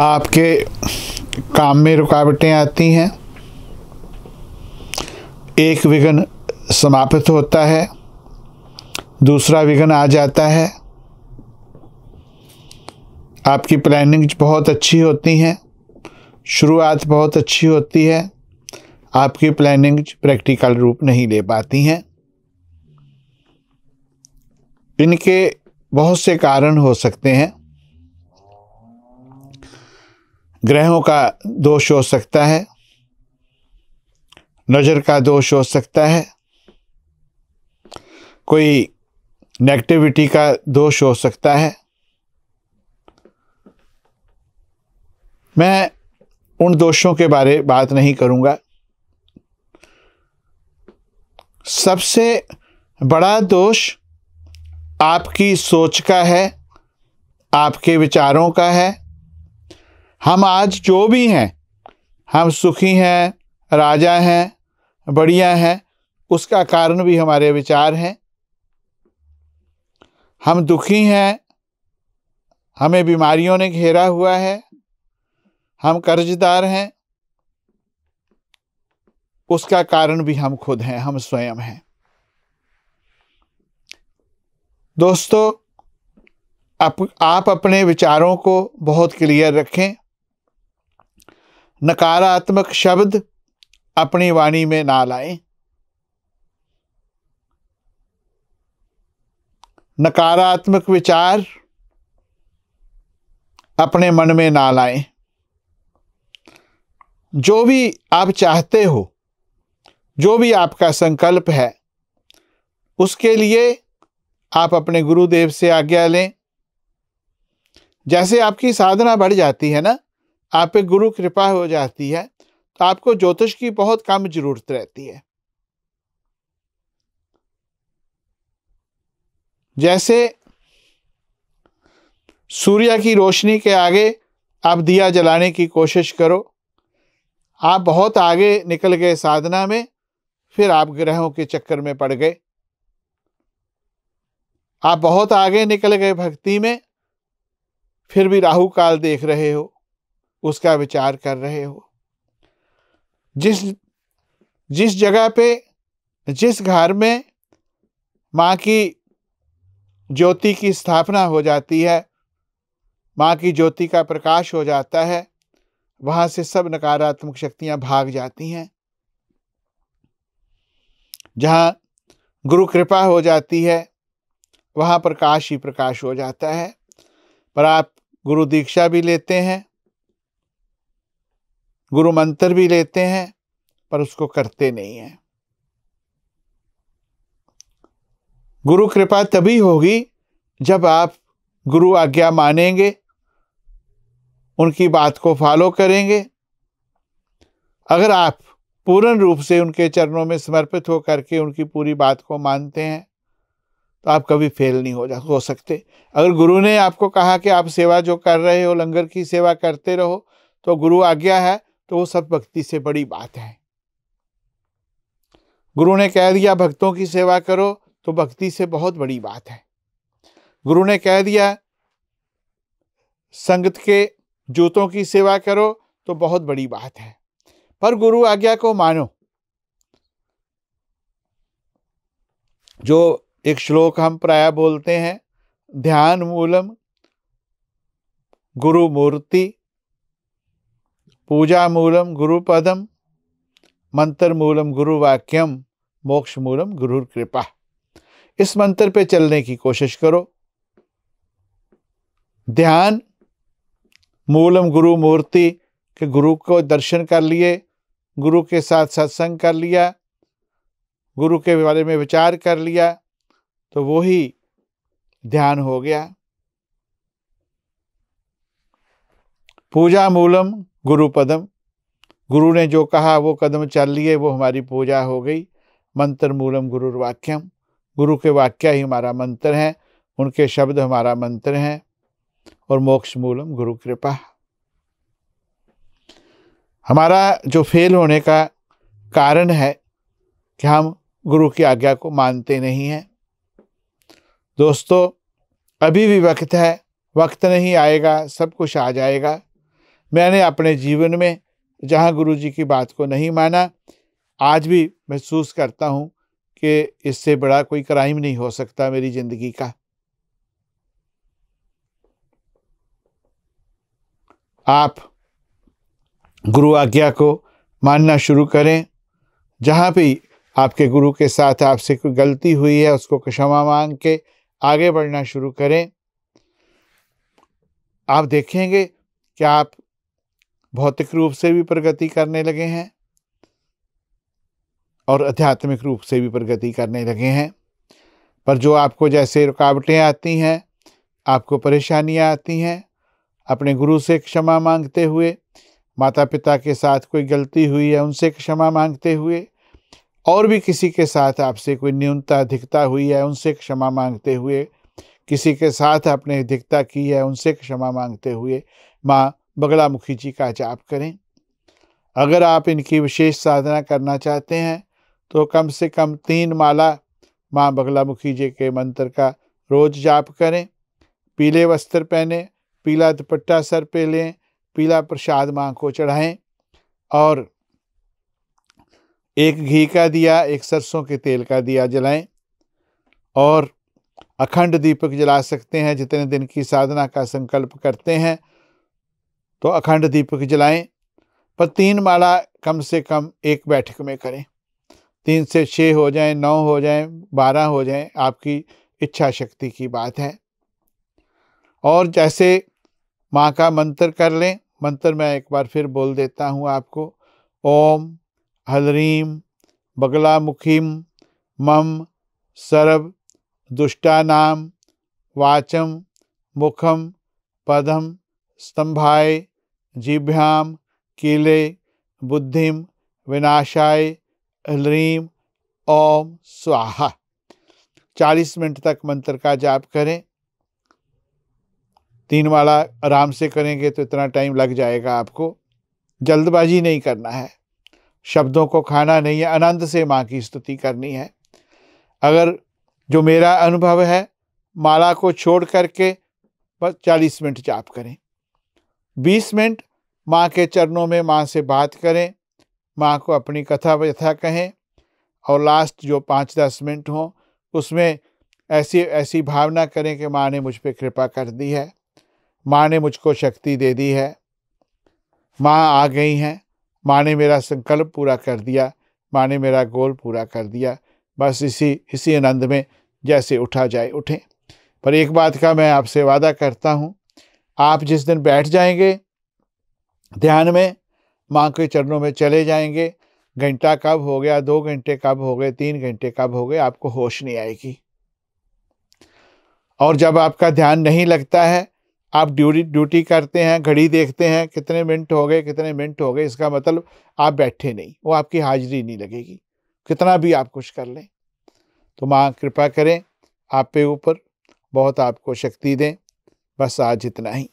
आपके काम में रुकावटें आती हैं एक विघ्न समाप्त होता है दूसरा विघ्न आ जाता है आपकी प्लानिंग बहुत अच्छी होती हैं शुरुआत बहुत अच्छी होती है आपकी प्लानिंग प्रैक्टिकल रूप नहीं ले पाती हैं इनके बहुत से कारण हो सकते हैं ग्रहों का दोष हो सकता है नज़र का दोष हो सकता है कोई नेगेटिविटी का दोष हो सकता है मैं उन दोषों के बारे बात नहीं करूंगा सबसे बड़ा दोष आपकी सोच का है आपके विचारों का है हम आज जो भी हैं हम सुखी हैं राजा हैं बढ़िया हैं उसका कारण भी हमारे विचार हैं हम दुखी हैं हमें बीमारियों ने घेरा हुआ है हम कर्जदार हैं उसका कारण भी हम खुद हैं हम स्वयं हैं दोस्तों आप, आप अपने विचारों को बहुत क्लियर रखें नकारात्मक शब्द अपनी वाणी में ना लाएं नकारात्मक विचार अपने मन में ना लाएं जो भी आप चाहते हो जो भी आपका संकल्प है उसके लिए आप अपने गुरुदेव से आज्ञा लें जैसे आपकी साधना बढ़ जाती है ना आप पे गुरु कृपा हो जाती है तो आपको ज्योतिष की बहुत कम जरूरत रहती है जैसे सूर्य की रोशनी के आगे आप दिया जलाने की कोशिश करो आप बहुत आगे निकल गए साधना में फिर आप ग्रहों के चक्कर में पड़ गए आप बहुत आगे निकल गए भक्ति में फिर भी राहु काल देख रहे हो उसका विचार कर रहे हो जिस जिस जगह पे जिस घर में माँ की ज्योति की स्थापना हो जाती है माँ की ज्योति का प्रकाश हो जाता है वहाँ से सब नकारात्मक शक्तियाँ भाग जाती हैं जहाँ गुरु कृपा हो जाती है वहाँ प्रकाश ही प्रकाश हो जाता है पर आप गुरु दीक्षा भी लेते हैं गुरु मंत्र भी लेते हैं पर उसको करते नहीं हैं गुरु कृपा तभी होगी जब आप गुरु आज्ञा मानेंगे उनकी बात को फॉलो करेंगे अगर आप पूर्ण रूप से उनके चरणों में समर्पित होकर के उनकी पूरी बात को मानते हैं तो आप कभी फेल नहीं हो जा हो सकते अगर गुरु ने आपको कहा कि आप सेवा जो कर रहे हो लंगर की सेवा करते रहो तो गुरु आज्ञा है तो वो भक्ति से बड़ी बात है गुरु ने कह दिया भक्तों की सेवा करो तो भक्ति से बहुत बड़ी बात है गुरु ने कह दिया संगत के जूतों की सेवा करो तो बहुत बड़ी बात है पर गुरु आज्ञा को मानो जो एक श्लोक हम प्राय बोलते हैं ध्यान मूलम गुरु मूर्ति पूजा गुरुपदम मंत्र मूलम गुरुवाक्यम मूलम गुरु कृपा इस मंत्र पे चलने की कोशिश करो ध्यान मूलम गुरु मूर्ति के गुरु को दर्शन कर लिए गुरु के साथ सत्संग कर लिया गुरु के बारे में विचार कर लिया तो वो ही ध्यान हो गया पूजा मूलम गुरु पदम गुरु ने जो कहा वो कदम चल लिए वो हमारी पूजा हो गई मंत्र मूलम गुरुर्वाक्यम गुरु के वाक्य ही हमारा मंत्र हैं उनके शब्द हमारा मंत्र हैं और मोक्ष मूलम गुरु कृपा हमारा जो फेल होने का कारण है कि हम गुरु की आज्ञा को मानते नहीं हैं दोस्तों अभी भी वक्त है वक्त नहीं आएगा सब कुछ आ जाएगा मैंने अपने जीवन में जहाँ गुरु जी की बात को नहीं माना आज भी महसूस करता हूँ कि इससे बड़ा कोई क्राइम नहीं हो सकता मेरी ज़िंदगी का आप गुरु आज्ञा को मानना शुरू करें जहाँ भी आपके गुरु के साथ आपसे कोई गलती हुई है उसको क्षमा मांग के आगे बढ़ना शुरू करें आप देखेंगे कि आप भौतिक रूप से भी प्रगति करने लगे हैं और आध्यात्मिक रूप से भी प्रगति करने लगे हैं पर जो आपको जैसे रुकावटें आती हैं आपको परेशानियां आती हैं अपने गुरु से क्षमा मांगते हुए माता पिता के साथ कोई गलती हुई है उनसे क्षमा मांगते हुए और भी किसी के साथ आपसे कोई न्यूनता अधिकता हुई है उनसे क्षमा मांगते हुए किसी के साथ आपने अधिकता की है उनसे क्षमा मांगते हुए माँ बगला मुखी जी का जाप करें अगर आप इनकी विशेष साधना करना चाहते हैं तो कम से कम तीन माला माँ बगलामुखी जी के मंत्र का रोज जाप करें पीले वस्त्र पहने पीला दुपट्टा सर पे लें पीला प्रसाद माँ को चढ़ाएं और एक घी का दिया एक सरसों के तेल का दिया जलाएं और अखंड दीपक जला सकते हैं जितने दिन की साधना का संकल्प करते हैं तो अखंड दीपक जलाएं पर तीन माला कम से कम एक बैठक में करें तीन से छः हो जाएं, नौ हो जाएं, बारह हो जाएं, आपकी इच्छा शक्ति की बात है और जैसे माँ का मंत्र कर लें मंत्र मैं एक बार फिर बोल देता हूँ आपको ओम हलरीम बगला मुखीम मम सर्व दुष्टानाम वाचम मुखम पदम स्तंभाय जीभ्याम कीले बुद्धिम विनाशाय ह्रीम ओम स्वाहा चालीस मिनट तक मंत्र का जाप करें तीन माला आराम से करेंगे तो इतना टाइम लग जाएगा आपको जल्दबाजी नहीं करना है शब्दों को खाना नहीं है आनंद से माँ की स्तुति करनी है अगर जो मेरा अनुभव है माला को छोड़ करके बस चालीस मिनट जाप करें बीस मिनट माँ के चरणों में माँ से बात करें माँ को अपनी कथा व्यथा कहें और लास्ट जो पाँच दस मिनट हों उसमें ऐसी ऐसी भावना करें कि माँ ने मुझ पर कृपा कर दी है माँ ने मुझको शक्ति दे दी है माँ आ गई हैं माँ ने मेरा संकल्प पूरा कर दिया माँ ने मेरा गोल पूरा कर दिया बस इसी इसी आनंद में जैसे उठा जाए उठें पर एक बात का मैं आपसे वादा करता हूँ आप जिस दिन बैठ जाएंगे ध्यान में माँ के चरणों में चले जाएंगे घंटा कब हो गया दो घंटे कब हो गए तीन घंटे कब हो गए आपको होश नहीं आएगी और जब आपका ध्यान नहीं लगता है आप ड्यूटी ड्यूटी करते हैं घड़ी देखते हैं कितने मिनट हो गए कितने मिनट हो गए इसका मतलब आप बैठे नहीं वो आपकी हाजिरी नहीं लगेगी कितना भी आप कुछ कर लें तो माँ कृपा करें आप पे ऊपर बहुत आपको शक्ति दें बस आज इतना ही